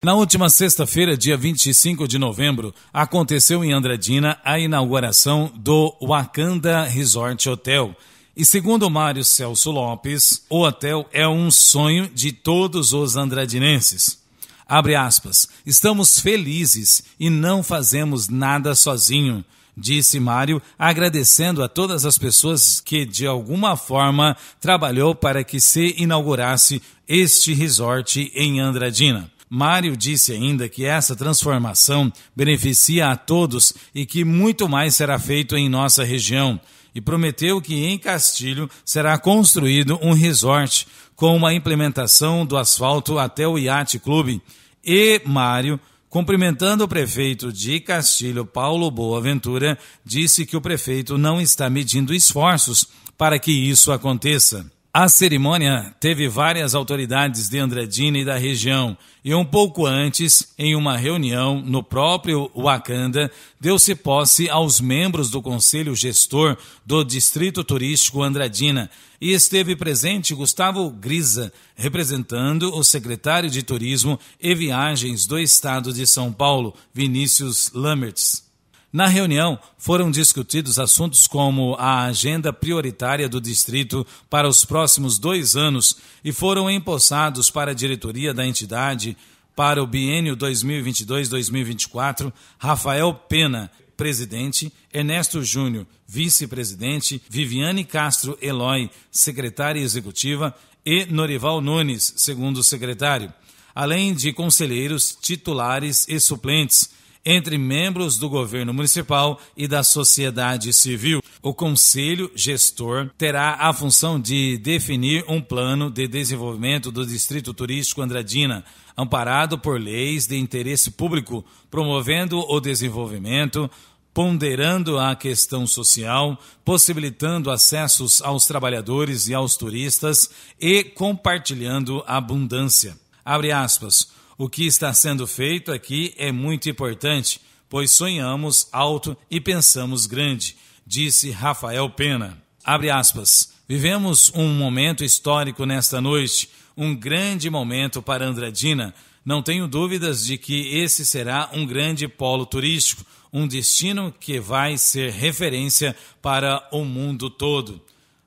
Na última sexta-feira, dia 25 de novembro, aconteceu em Andradina a inauguração do Wakanda Resort Hotel. E segundo Mário Celso Lopes, o hotel é um sonho de todos os andradinenses. Abre aspas. Estamos felizes e não fazemos nada sozinho, disse Mário, agradecendo a todas as pessoas que de alguma forma trabalhou para que se inaugurasse este resort em Andradina. Mário disse ainda que essa transformação beneficia a todos e que muito mais será feito em nossa região. E prometeu que em Castilho será construído um resort com uma implementação do asfalto até o Iate Clube. E Mário Cumprimentando o prefeito de Castilho, Paulo Boaventura, disse que o prefeito não está medindo esforços para que isso aconteça. A cerimônia teve várias autoridades de Andradina e da região, e um pouco antes, em uma reunião no próprio Wakanda, deu-se posse aos membros do Conselho Gestor do Distrito Turístico Andradina, e esteve presente Gustavo Grisa, representando o secretário de Turismo e Viagens do Estado de São Paulo, Vinícius Lamertz. Na reunião, foram discutidos assuntos como a agenda prioritária do distrito para os próximos dois anos e foram empossados para a diretoria da entidade para o bienio 2022-2024 Rafael Pena, presidente, Ernesto Júnior, vice-presidente, Viviane Castro Eloy, secretária executiva, e Norival Nunes, segundo secretário, além de conselheiros titulares e suplentes entre membros do governo municipal e da sociedade civil. O conselho gestor terá a função de definir um plano de desenvolvimento do distrito turístico Andradina, amparado por leis de interesse público, promovendo o desenvolvimento, ponderando a questão social, possibilitando acessos aos trabalhadores e aos turistas e compartilhando abundância. Abre aspas. O que está sendo feito aqui é muito importante, pois sonhamos alto e pensamos grande, disse Rafael Pena. Abre aspas. Vivemos um momento histórico nesta noite, um grande momento para Andradina. Não tenho dúvidas de que esse será um grande polo turístico, um destino que vai ser referência para o mundo todo.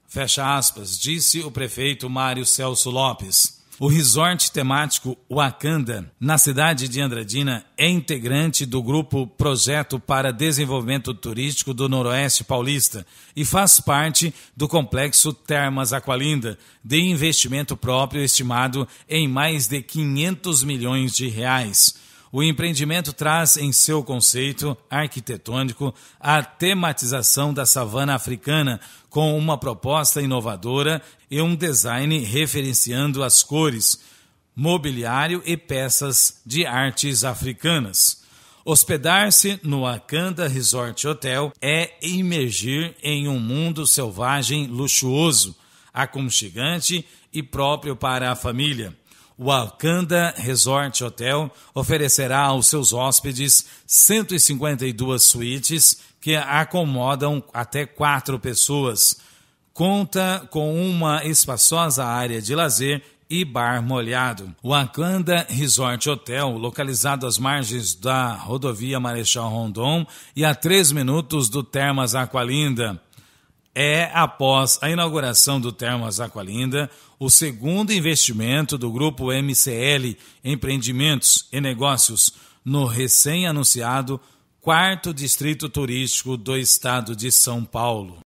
Fecha aspas, disse o prefeito Mário Celso Lopes. O resort temático Wakanda, na cidade de Andradina, é integrante do grupo Projeto para Desenvolvimento Turístico do Noroeste Paulista e faz parte do complexo Termas Aqualinda, de investimento próprio estimado em mais de 500 milhões de reais. O empreendimento traz em seu conceito arquitetônico a tematização da savana africana, com uma proposta inovadora e um design referenciando as cores, mobiliário e peças de artes africanas. Hospedar-se no Akanda Resort Hotel é imergir em um mundo selvagem luxuoso, aconchegante e próprio para a família o Alcanda Resort Hotel oferecerá aos seus hóspedes 152 suítes que acomodam até quatro pessoas. Conta com uma espaçosa área de lazer e bar molhado. O Acanda Resort Hotel, localizado às margens da rodovia Marechal Rondon e a três minutos do Termas Aqualinda é, após a inauguração do Termas Aqualinda, o segundo investimento do grupo MCL Empreendimentos e Negócios no recém-anunciado quarto distrito turístico do estado de São Paulo.